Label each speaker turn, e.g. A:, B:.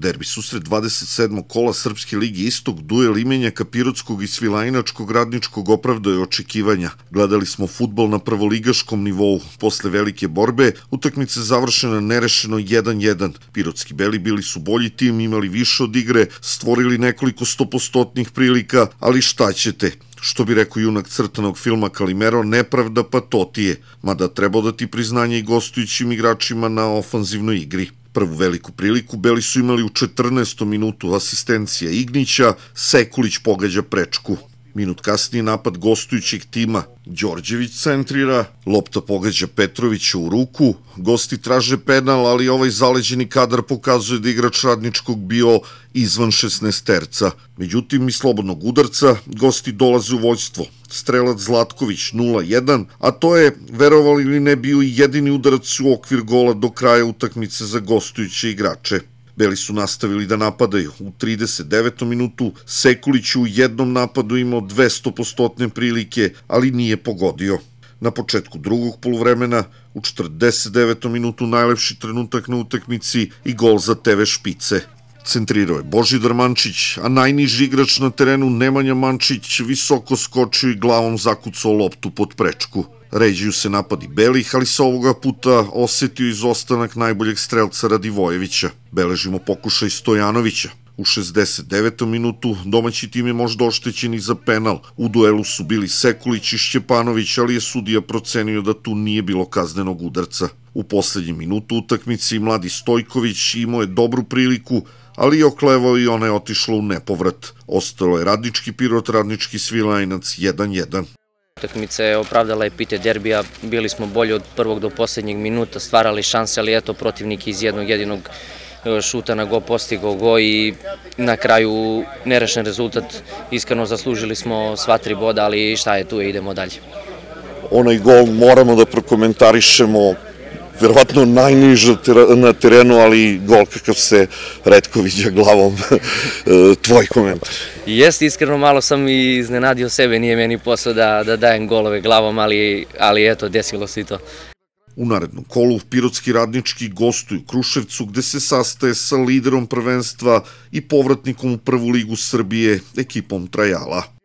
A: Derbi susret 27. kola Srpske ligi Istog, duel imenjaka Pirotskog i Svilajinačkog radničkog opravdao je očekivanja. Gledali smo futbol na prvoligaškom nivou. Posle velike borbe, utakmica završena nerešeno 1-1. Pirotski beli bili su bolji tim, imali više od igre, stvorili nekoliko stopostotnih prilika, ali šta ćete? što bi rekao junak crtanog filma Kalimero, nepravda pa to ti je, mada treba dati priznanje i gostujućim igračima na ofanzivnoj igri prvu veliku priliku Beli su imali u 14. minutu asistencija Ignića, Sekulić pogađa prečku. Minut kasnije napad gostujućeg tima. Đorđević centrira, lopta pogađa Petrovića u ruku, gosti traže penal, ali ovaj zaleđeni kadar pokazuje da igrač radničkog bio izvan 16 terca. Međutim, i slobodnog udarca gosti dolaze u vojstvo. Strelac Zlatković 0-1, a to je, verovali li ne, bio i jedini udarac u okvir gola do kraja utakmice za gostujuće igrače. Beli su nastavili da napadaju. U 39. minutu Sekulić u jednom napadu imao 200% prilike, ali nije pogodio. Na početku drugog poluvremena, u 49. minutu najlepši trenutak na utakmici i gol za TV Špice. Centrirao je Božidar Mančić, a najniži igrač na terenu Nemanja Mančić visoko skočio i glavom zakucao loptu pod prečku. Ređuju se napadi belih, ali se ovoga puta osetio izostanak najboljeg strelca Radivojevića. Beležimo pokušaj Stojanovića. U 69. minutu domaći tim je možda oštećen i za penal. U duelu su bili Sekulić i Šćepanović, ali je sudija procenio da tu nije bilo kaznenog udarca. U poslednjem minutu utakmice i mladi Stojković imao je dobru priliku, ali je oklevao i ona je otišla u nepovrat. Ostalo je radnički pirot, radnički svilajnac 1-1.
B: Utakmica je opravdala epite derbija, bili smo bolji od prvog do poslednjeg minuta, stvarali šanse, ali eto protivnik iz jednog jedinog e, šuta na go postigao go i na kraju nerešen rezultat. Iskreno zaslužili smo sva tri boda, ali šta je tu, idemo dalje.
A: Onaj gol moramo da prokomentarišemo verovatno najniža na terenu, ali gol kakav se redko viđa glavom. E, tvoj komentar.
B: Jeste, iskreno malo sam i iznenadio sebe, nije meni posao da, da dajem golove glavom, ali, ali eto, desilo se i to.
A: U narednom kolu Pirotski radnički gostuju Kruševcu gde se sastaje sa liderom prvenstva i povratnikom u prvu ligu Srbije ekipom Trajala.